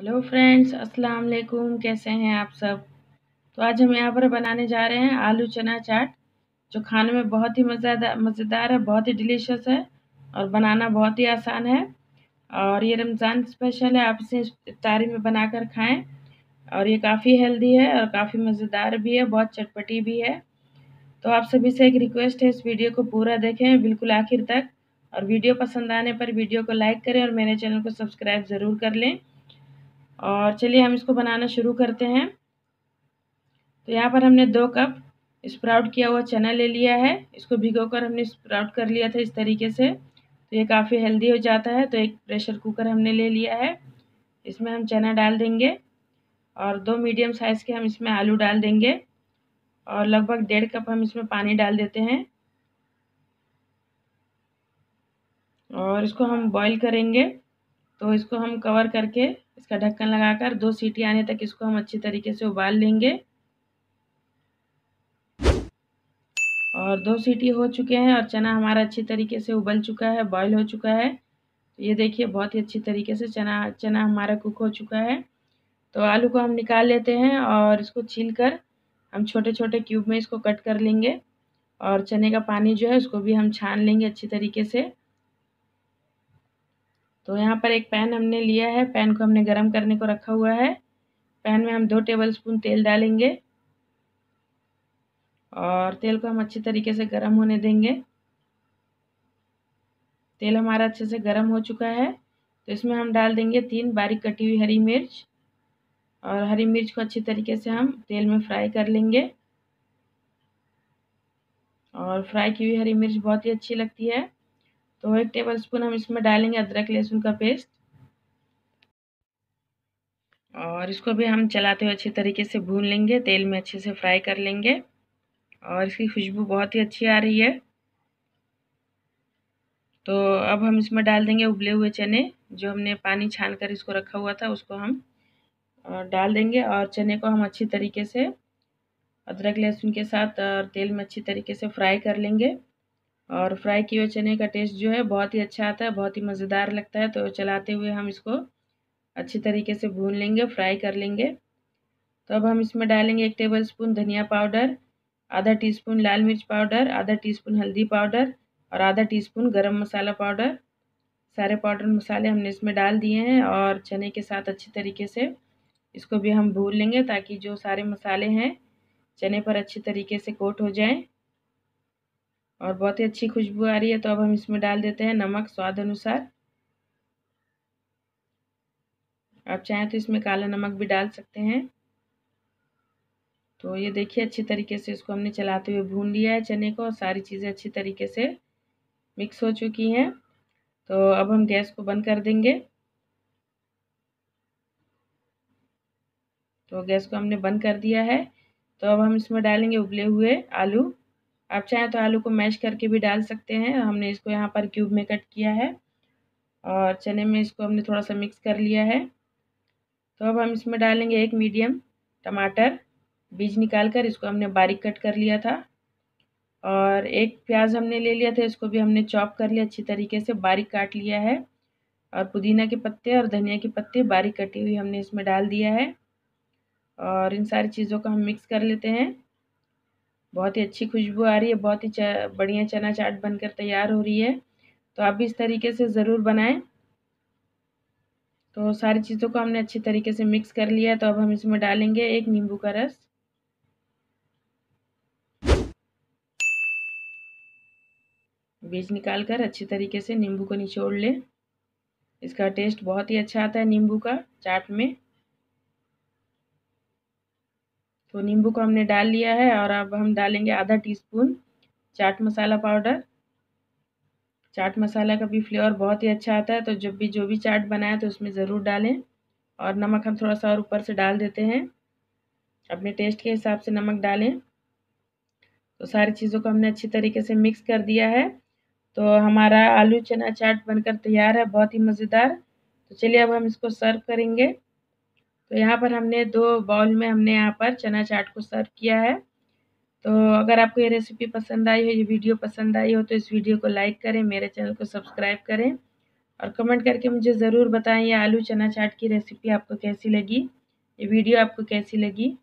Hello friends अस्सलाम वालेकुम कैसे हैं आप सब तो आज हम यहाँ पर बनाने जा रहे हैं आलू चना चाट जो खाने में बहुत ही मज़ेदार मज़ेदार है बहुत ही डिलीशियस है और बनाना बहुत ही आसान है और ये रमज़ान स्पेशल है आप इसे इफ्तारी में बना कर खाएँ और ये काफ़ी हेल्दी है और काफ़ी मज़ेदार भी है बहुत चटपटी भी है तो आप सभी से एक रिक्वेस्ट है इस वीडियो को पूरा देखें बिल्कुल आखिर तक और वीडियो पसंद आने पर वीडियो को लाइक करें और मेरे चैनल को सब्सक्राइब ज़रूर कर लें और चलिए हम इसको बनाना शुरू करते हैं तो यहाँ पर हमने दो कप स्प्राउट किया हुआ चना ले लिया है इसको भिगोकर हमने स्प्राउट कर लिया था इस तरीके से तो ये काफ़ी हेल्दी हो जाता है तो एक प्रेशर कुकर हमने ले लिया है इसमें हम चना डाल देंगे और दो मीडियम साइज़ के हम इसमें आलू डाल देंगे और लगभग डेढ़ कप हम इसमें पानी डाल देते हैं और इसको हम बॉईल करेंगे तो इसको हम कवर करके इसका ढक्कन लगाकर दो सीटी आने तक इसको हम अच्छी तरीके से उबाल लेंगे और दो सीटी हो चुके हैं और चना हमारा अच्छी तरीके से उबल चुका है बॉयल हो चुका है तो ये देखिए बहुत ही अच्छी तरीके से चना चना हमारा कुक हो चुका है तो आलू को हम निकाल लेते हैं और इसको छील कर हम छोटे छोटे क्यूब में इसको कट कर लेंगे और चने का पानी जो है उसको भी हम छान लेंगे अच्छी तरीके से तो यहाँ पर एक पैन हमने लिया है पैन को हमने गरम करने को रखा हुआ है पैन में हम दो टेबल स्पून तेल डालेंगे और तेल को हम अच्छे तरीके से गर्म होने देंगे तेल हमारा अच्छे से गर्म हो चुका है तो इसमें हम डाल देंगे तीन बारीक कटी हुई हरी मिर्च और हरी मिर्च को अच्छी तरीके से हम तेल में फ्राई कर लेंगे और फ्राई की हुई हरी मिर्च बहुत ही अच्छी लगती है तो एक टेबल स्पून हम इसमें डालेंगे अदरक लहसुन का पेस्ट और इसको भी हम चलाते हुए अच्छे तरीके से भून लेंगे तेल में अच्छे से फ्राई कर लेंगे और इसकी खुशबू बहुत ही अच्छी आ रही है तो अब हम इसमें डाल देंगे उबले हुए चने जो हमने पानी छान कर इसको रखा हुआ था उसको हम डाल देंगे और चने को हम अच्छी तरीके से अदरक लहसुन के साथ और तेल में अच्छी तरीके से फ्राई कर लेंगे और फ्राई किए हुए चने का टेस्ट जो है बहुत ही अच्छा आता है बहुत ही मज़ेदार लगता है तो चलाते हुए हम इसको अच्छी तरीके से भून लेंगे फ्राई कर लेंगे तो अब हम इसमें डालेंगे एक टेबल स्पून धनिया पाउडर आधा स्पून लाल मिर्च पाउडर आधा स्पून हल्दी पाउडर और आधा स्पून गर्म मसाला पाउडर सारे पाउडर मसाले हमने इसमें डाल दिए हैं और चने के साथ अच्छी तरीके से इसको भी हम भून लेंगे ताकि जो सारे मसाले हैं चने पर अच्छी तरीके से कोट हो जाएं और हम्म। बहुत ही अच्छी खुशबू आ रही है तो अब हम इसमें डाल देते हैं नमक स्वाद अनुसार आप चाहें तो इसमें काला नमक भी डाल सकते हैं तो ये देखिए अच्छी तरीके से इसको हमने चलाते हुए भून लिया है चने को और सारी चीज़ें अच्छी तरीके से मिक्स हो चुकी हैं तो अब हम गैस को बंद कर देंगे तो गैस को हमने बंद कर दिया है तो अब हम इसमें डालेंगे उबले हुए आलू आप चाहें तो आलू को मैश करके भी डाल सकते हैं हमने इसको यहाँ पर क्यूब में कट किया है और चने में इसको हमने थोड़ा सा मिक्स कर लिया है तो अब हम इसमें डालेंगे एक मीडियम टमाटर बीज निकाल कर इसको हमने बारीक कट कर लिया था और एक प्याज हमने ले लिया था इसको भी हमने चॉप कर लिया अच्छी तरीके से बारीक काट लिया है और पुदीना के पत्ते और धनिया के पत्ते बारीक कटी हुई हमने इसमें डाल दिया है और इन सारी चीज़ों को हम मिक्स कर लेते हैं बहुत ही अच्छी खुशबू आ रही है बहुत ही बढ़िया चना चाट बनकर तैयार हो रही है तो आप भी इस तरीके से ज़रूर बनाएं तो सारी चीज़ों को हमने अच्छी तरीके से मिक्स कर लिया तो अब हम इसमें डालेंगे एक नींबू का रस बीज निकाल कर अच्छी तरीके से नींबू को निचोड़ लें इसका टेस्ट बहुत ही अच्छा आता है नींबू का चाट में तो नींबू को हमने डाल लिया है और अब हम डालेंगे आधा टीस्पून चाट मसाला पाउडर चाट मसाला का भी फ्लेवर बहुत ही अच्छा आता है तो जब भी जो भी चाट बनाए तो उसमें ज़रूर डालें और नमक हम थोड़ा सा और ऊपर से डाल देते हैं अपने टेस्ट के हिसाब से नमक डालें तो सारी चीज़ों को हमने अच्छी तरीके से मिक्स कर दिया है तो हमारा आलू चना चाट बनकर तैयार है बहुत ही मज़ेदार तो चलिए अब हम इसको सर्व करेंगे तो यहाँ पर हमने दो बाउल में हमने यहाँ पर चना चाट को सर्व किया है तो अगर आपको ये रेसिपी पसंद आई हो ये वीडियो पसंद आई हो तो इस वीडियो को लाइक करें मेरे चैनल को सब्सक्राइब करें और कमेंट करके मुझे ज़रूर बताएं ये आलू चना चाट की रेसिपी आपको कैसी लगी ये वीडियो आपको कैसी लगी